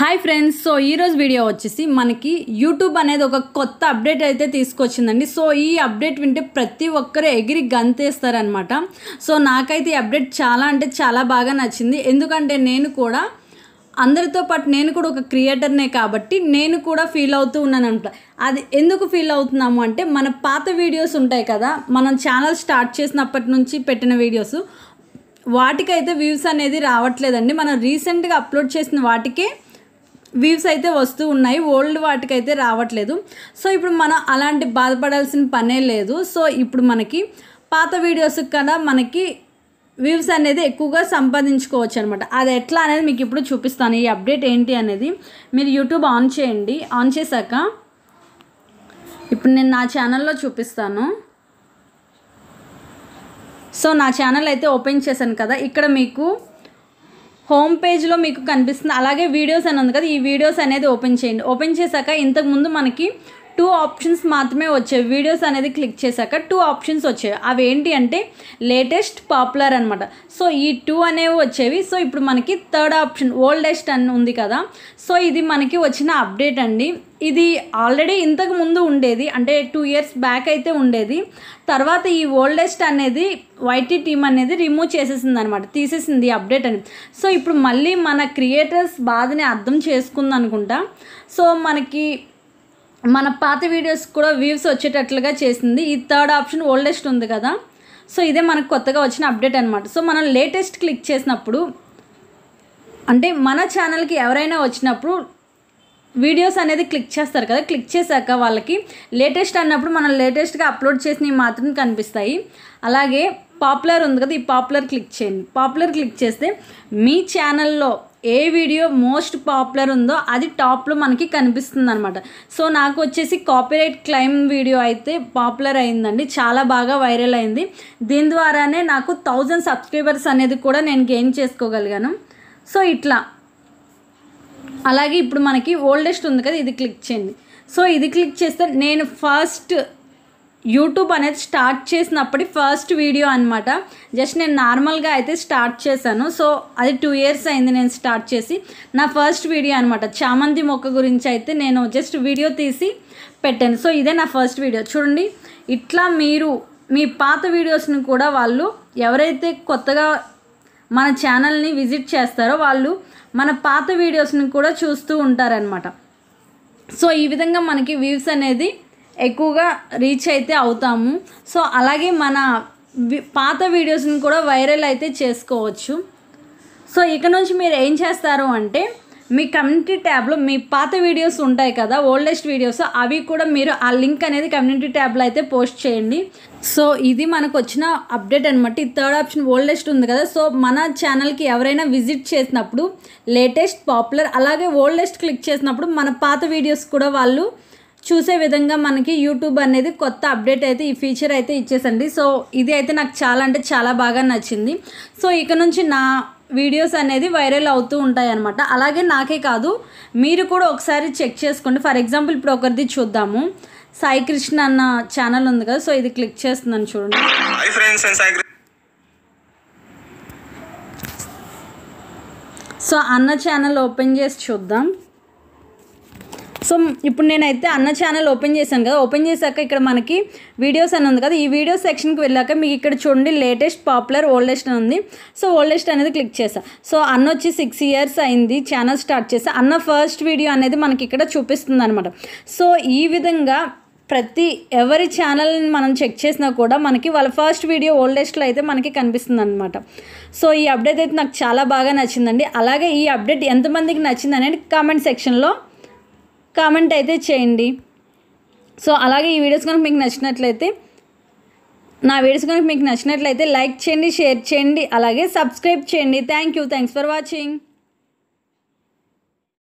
hi friends so ఈరోజు video వచ్చేసి మనకి యూట్యూబ్ అనేది ఒక కొత్త అప్డేట్ అయితే తీసుకొచ్చిందండి సో ఈ అప్డేట్ వింటే ప్రతి ఒక్కరు ఎగిరి గంతేస్తారనమాట సో నాకైతే ఈ అప్డేట్ చాలా అంటే చాలా బాగా నచ్చింది ఎందుకంటే నేను కూడా అందరితో పాటు నేను కూడా ఒక క్రియేటర్నే కాబట్టి నేను కూడా ఫీల్ అవుతూ ఉన్నాను అంట అది ఎందుకు ఫీల్ అవుతున్నాము అంటే మన పాత వీడియోస్ ఉంటాయి కదా మనం ఛానల్ స్టార్ట్ చేసినప్పటి నుంచి పెట్టిన వీడియోస్ వాటికైతే వ్యూస్ అనేది రావట్లేదండి మనం రీసెంట్గా అప్లోడ్ చేసిన వాటికే వ్యూస్ అయితే వస్తూ ఉన్నాయి ఓల్డ్ వాటికి అయితే రావట్లేదు సో ఇప్పుడు మనం అలాంటి బాధపడాల్సిన పనే లేదు సో ఇప్పుడు మనకి పాత వీడియోస్ కదా మనకి వ్యూస్ అనేది ఎక్కువగా సంపాదించుకోవచ్చు అనమాట అది ఎట్లా అనేది మీకు ఇప్పుడు చూపిస్తాను ఈ అప్డేట్ ఏంటి అనేది మీరు యూట్యూబ్ ఆన్ చేయండి ఆన్ చేశాక ఇప్పుడు నేను నా ఛానల్లో చూపిస్తాను సో నా ఛానల్ అయితే ఓపెన్ చేశాను కదా ఇక్కడ మీకు హోమ్ పేజ్లో మీకు కనిపిస్తుంది అలాగే వీడియోస్ అని ఉంది కదా ఈ వీడియోస్ అనేది ఓపెన్ చేయండి ఓపెన్ చేశాక ఇంతకుముందు మనకి టూ ఆప్షన్స్ మాత్రమే వచ్చాయి వీడియోస్ అనేది క్లిక్ చేశాక టూ ఆప్షన్స్ వచ్చాయి అవి ఏంటి అంటే లేటెస్ట్ పాపులర్ అనమాట సో ఈ టూ అనేవి వచ్చేవి సో ఇప్పుడు మనకి థర్డ్ ఆప్షన్ ఓల్డెస్ట్ అని ఉంది కదా సో ఇది మనకి వచ్చిన అప్డేట్ అండి ఇది ఆల్రెడీ ఇంతకు ముందు ఉండేది అంటే టూ ఇయర్స్ బ్యాక్ అయితే ఉండేది తర్వాత ఈ ఓల్డెస్ట్ అనేది వైటీ టీమ్ అనేది రిమూవ్ చేసేసింది అనమాట తీసేసింది అప్డేట్ అని సో ఇప్పుడు మళ్ళీ మన క్రియేటర్స్ బాధని అర్థం చేసుకుంది అనుకుంటా సో మనకి మన పాత వీడియోస్ కూడా వ్యూస్ వచ్చేటట్లుగా చేసింది ఈ థర్డ్ ఆప్షన్ ఓల్డెస్ట్ ఉంది కదా సో ఇదే మనకు కొత్తగా వచ్చిన అప్డేట్ అనమాట సో మనం లేటెస్ట్ క్లిక్ చేసినప్పుడు అంటే మన ఛానల్కి ఎవరైనా వచ్చినప్పుడు వీడియోస్ అనేది క్లిక్ చేస్తారు కదా క్లిక్ చేశాక వాళ్ళకి లేటెస్ట్ అన్నప్పుడు మనం లేటెస్ట్గా అప్లోడ్ చేసినవి మాత్రం కనిపిస్తాయి అలాగే పాపులర్ ఉంది కదా ఈ పాపులర్ క్లిక్ చేయండి పాపులర్ క్లిక్ చేస్తే మీ ఛానల్లో ఏ వీడియో మోస్ట్ పాపులర్ ఉందో అది టాప్లో మనకి కనిపిస్తుంది అనమాట సో నాకు వచ్చేసి కాపీరైట్ క్లైమ్ వీడియో అయితే పాపులర్ అయిందండి చాలా బాగా వైరల్ అయింది దీని ద్వారానే నాకు థౌజండ్ సబ్స్క్రైబర్స్ అనేది కూడా నేను గెయిన్ చేసుకోగలిగాను సో ఇట్లా అలాగే ఇప్పుడు మనకి ఓల్డెస్ట్ ఉంది కదా ఇది క్లిక్ చేయండి సో ఇది క్లిక్ చేస్తే నేను ఫస్ట్ యూట్యూబ్ అనేది స్టార్ట్ చేసినప్పటి ఫస్ట్ వీడియో అనమాట జస్ట్ నేను నార్మల్గా అయితే స్టార్ట్ చేశాను సో అది టూ ఇయర్స్ అయింది నేను స్టార్ట్ చేసి నా ఫస్ట్ వీడియో అనమాట చామంతి మొక్క గురించి అయితే నేను జస్ట్ వీడియో తీసి పెట్టాను సో ఇదే నా ఫస్ట్ వీడియో చూడండి ఇట్లా మీరు మీ పాత వీడియోస్ని కూడా వాళ్ళు ఎవరైతే కొత్తగా మన ఛానల్ని విజిట్ చేస్తారో వాళ్ళు మన పాత వీడియోస్ని కూడా చూస్తూ ఉంటారనమాట సో ఈ విధంగా మనకి వ్యూస్ అనేది ఎక్కువగా రీచ్ అయితే అవుతాము సో అలాగే మన పాత వీడియోస్ని కూడా వైరల్ అయితే చేసుకోవచ్చు సో ఇక నుంచి మీరు ఏం చేస్తారు అంటే మీ కమ్యూనిటీ ట్యాబ్లో మీ పాత వీడియోస్ ఉంటాయి కదా ఓల్డెస్ట్ వీడియోస్ అవి కూడా మీరు ఆ లింక్ అనేది కమ్యూనిటీ ట్యాబ్లో అయితే పోస్ట్ చేయండి సో ఇది మనకు వచ్చిన అప్డేట్ అనమాట ఈ థర్డ్ ఆప్షన్ ఓల్డెస్ట్ ఉంది కదా సో మన ఛానల్కి ఎవరైనా విజిట్ చేసినప్పుడు లేటెస్ట్ పాపులర్ అలాగే ఓల్డెస్ట్ క్లిక్ చేసినప్పుడు మన పాత వీడియోస్ కూడా వాళ్ళు చూసే విధంగా మనకి యూట్యూబ్ అనేది కొత్త అప్డేట్ అయితే ఈ ఫీచర్ అయితే ఇచ్చేసండి సో ఇది అయితే నాకు చాలా అంటే చాలా బాగా నచ్చింది సో ఇక నుంచి నా వీడియోస్ అనేది వైరల్ అవుతూ ఉంటాయి అనమాట అలాగే నాకే కాదు మీరు కూడా ఒకసారి చెక్ చేసుకోండి ఫర్ ఎగ్జాంపుల్ ఇప్పుడు ఒకరిది చూద్దాము సాయి కృష్ణ అన్న ఛానల్ ఉంది కదా సో ఇది క్లిక్ చేస్తుందని చూడండి సో అన్న ఛానల్ ఓపెన్ చేసి చూద్దాం సో ఇప్పుడు నేనైతే అన్న ఛానల్ ఓపెన్ చేశాను కదా ఓపెన్ చేశాక ఇక్కడ మనకి వీడియోస్ అని ఉంది కదా ఈ వీడియో సెక్షన్కి వెళ్ళాక మీకు ఇక్కడ చూడండి లేటెస్ట్ పాపులర్ ఓల్డెస్ట్ అని ఉంది సో ఓల్డెస్ట్ అనేది క్లిక్ చేసా సో అన్న వచ్చి సిక్స్ ఇయర్స్ అయింది ఛానల్ స్టార్ట్ చేసా అన్న ఫస్ట్ వీడియో అనేది మనకి ఇక్కడ చూపిస్తుంది అనమాట సో ఈ విధంగా ప్రతి ఎవరి ఛానల్ని మనం చెక్ చేసినా కూడా మనకి వాళ్ళ ఫస్ట్ వీడియో ఓల్డెస్ట్లో అయితే మనకి కనిపిస్తుంది అనమాట సో ఈ అప్డేట్ అయితే నాకు చాలా బాగా నచ్చిందండి అలాగే ఈ అప్డేట్ ఎంతమందికి నచ్చింది అనేది కామెంట్ సెక్షన్లో కామెంట్ అయితే చేయండి సో అలాగే ఈ వీడియోస్ కనుక మీకు నచ్చినట్లయితే నా వీడియోస్ కనుక మీకు నచ్చినట్లయితే లైక్ చేయండి షేర్ చేయండి అలాగే సబ్స్క్రైబ్ చేయండి thank you thanks for watching